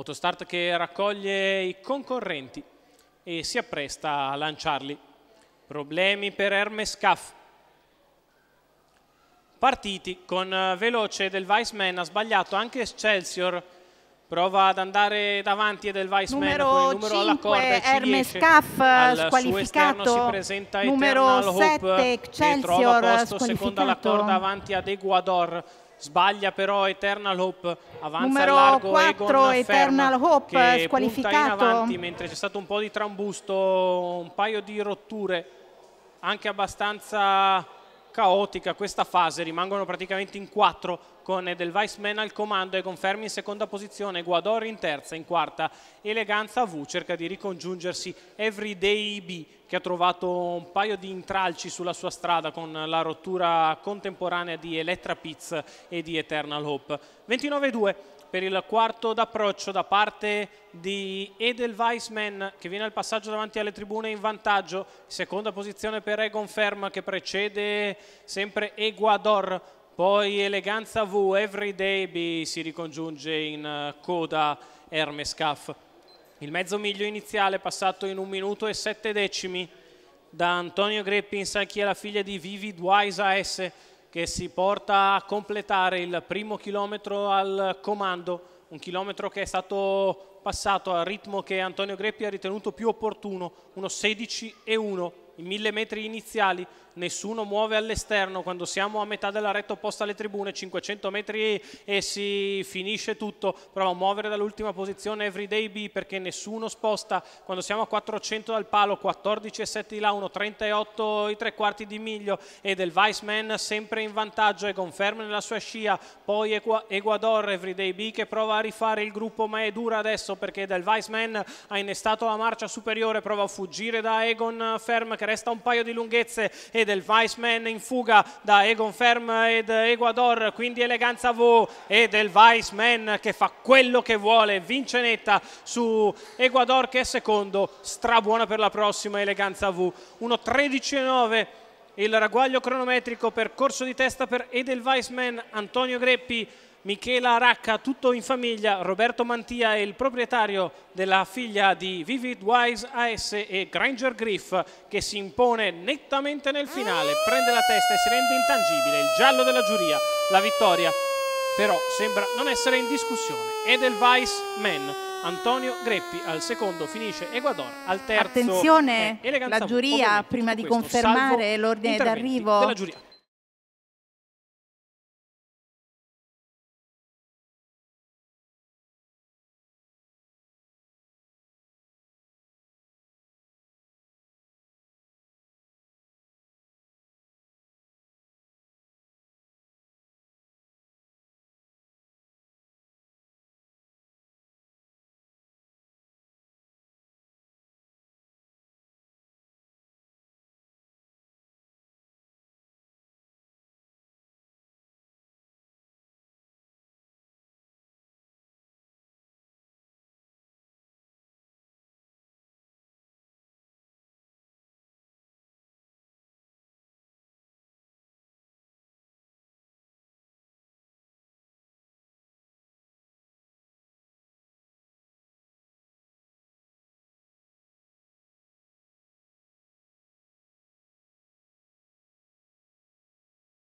Autostart che raccoglie i concorrenti e si appresta a lanciarli. Problemi per Hermes Caff. Partiti con eh, Veloce del Weissman, ha sbagliato anche Excelsior, prova ad andare davanti e del Weissman numero con il numero 5, alla corda Hermes Caff eh, squalificato, numero Eternal 7 Hope, Excelsior che trova posto seconda alla corda avanti ad Eguador sbaglia però Eternal Hope avanza numero largo 4 Egon Eternal Ferma, Hope che squalificato punta in avanti mentre c'è stato un po' di trambusto un paio di rotture anche abbastanza caotica questa fase rimangono praticamente in quattro con Delweisman al comando e confermi in seconda posizione, Guador in terza, in quarta Eleganza V cerca di ricongiungersi Everyday B che ha trovato un paio di intralci sulla sua strada con la rottura contemporanea di Elettra Piz e di Eternal Hope. 29-2 per il quarto d'approccio da parte di Edelweissman che viene al passaggio davanti alle tribune in vantaggio, seconda posizione per Egon Ferm che precede sempre Eguador poi Eleganza V, Everyday B si ricongiunge in eh, coda Hermes Caff. Il mezzo miglio iniziale passato in un minuto e sette decimi da Antonio Greppi in è la figlia di Vivid Wise S che si porta a completare il primo chilometro al comando, un chilometro che è stato passato al ritmo che Antonio Greppi ha ritenuto più opportuno, uno 16 e 1 i mille metri iniziali, nessuno muove all'esterno, quando siamo a metà della retta opposta alle tribune, 500 metri e si finisce tutto, prova a muovere dall'ultima posizione Everyday B perché nessuno sposta, quando siamo a 400 dal palo, 14,7 di là, 1,38 i tre quarti di miglio e del Weissman sempre in vantaggio e conferma nella sua scia, poi Ecuador Everyday B che prova a rifare il gruppo ma è dura adesso perché del Weissman ha innestato la marcia superiore, prova a fuggire da Egon Ferm che resta un paio di lunghezze e del Weissman in fuga da Egon Ferm ed Ecuador, quindi eleganza V e del Weissman che fa quello che vuole, vince netta su Ecuador che è secondo, strabuona per la prossima eleganza V, 1.13.9 il ragguaglio cronometrico per corso di testa per Edelweiss Man, Antonio Greppi Michela Racca, tutto in famiglia, Roberto Mantia è il proprietario della figlia di Vivid Wise AS e Granger Griff che si impone nettamente nel finale, prende la testa e si rende intangibile, il giallo della giuria, la vittoria però sembra non essere in discussione Edelweiss Men Antonio Greppi al secondo finisce Ecuador al terzo attenzione eh, la giuria prima di confermare l'ordine d'arrivo della giuria